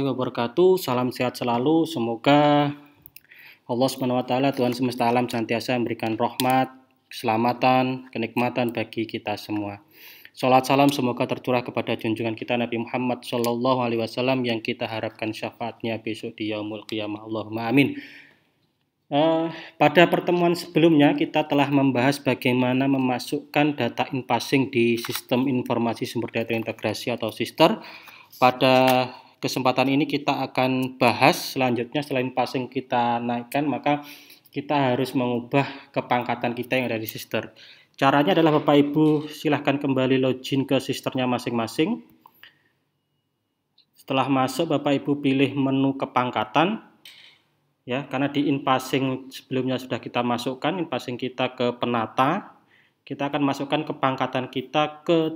wabarakatuh. Salam sehat selalu. Semoga Allah Subhanahu wa taala Tuhan semesta alam senantiasa memberikan rahmat, keselamatan, kenikmatan bagi kita semua. Salat salam semoga tercurah kepada junjungan kita Nabi Muhammad Shallallahu alaihi wasallam yang kita harapkan syafaatnya besok di yaumul qiyamah. Allahumma amin. Uh, pada pertemuan sebelumnya kita telah membahas bagaimana memasukkan data in passing di sistem informasi sumber data terintegrasi atau SISTER pada kesempatan ini kita akan bahas selanjutnya selain passing kita naikkan maka kita harus mengubah kepangkatan kita yang ada di sister. Caranya adalah Bapak Ibu silahkan kembali login ke sisternya masing-masing. Setelah masuk Bapak Ibu pilih menu kepangkatan ya karena di in passing sebelumnya sudah kita masukkan in passing kita ke penata kita akan masukkan kepangkatan kita ke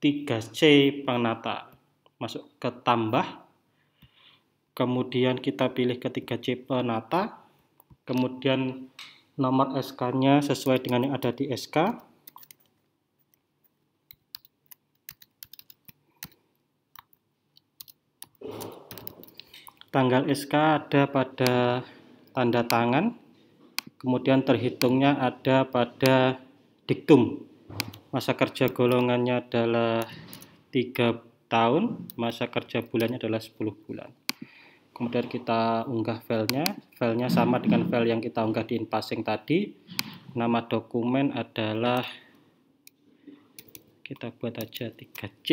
3C penata masuk ke tambah kemudian kita pilih ketiga C penata kemudian nomor SK nya sesuai dengan yang ada di SK tanggal SK ada pada tanda tangan kemudian terhitungnya ada pada diktum masa kerja golongannya adalah 3 tahun, masa kerja bulannya adalah 10 bulan. Kemudian kita unggah filenya, filenya sama dengan file yang kita unggah di inpassing tadi. Nama dokumen adalah kita buat aja 3C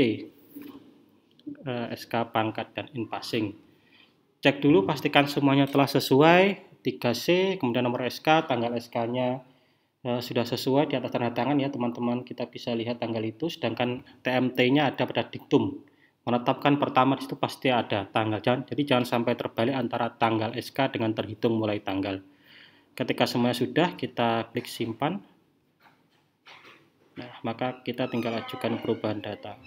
eh, SK pangkat dan inpassing. Cek dulu pastikan semuanya telah sesuai 3C, kemudian nomor SK, tanggal SK-nya eh, sudah sesuai di atas tanda tangan ya teman-teman kita bisa lihat tanggal itu sedangkan TMT-nya ada pada diktum menetapkan pertama itu pasti ada tanggal. Jangan, jadi jangan sampai terbalik antara tanggal SK dengan terhitung mulai tanggal. Ketika semuanya sudah, kita klik simpan. Nah, maka kita tinggal ajukan perubahan data.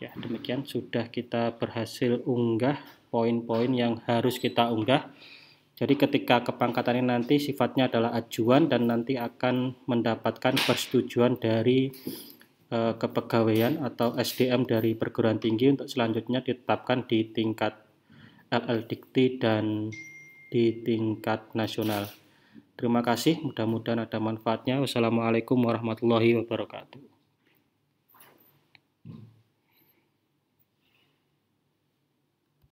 Ya, demikian sudah kita berhasil unggah poin-poin yang harus kita unggah. Jadi ketika kepangkatan ini nanti sifatnya adalah ajuan dan nanti akan mendapatkan persetujuan dari Eh, kepegawaian atau SDM dari perguruan tinggi untuk selanjutnya ditetapkan di tingkat LL Dikti dan di tingkat nasional. Terima kasih, mudah-mudahan ada manfaatnya. Wassalamualaikum warahmatullahi wabarakatuh.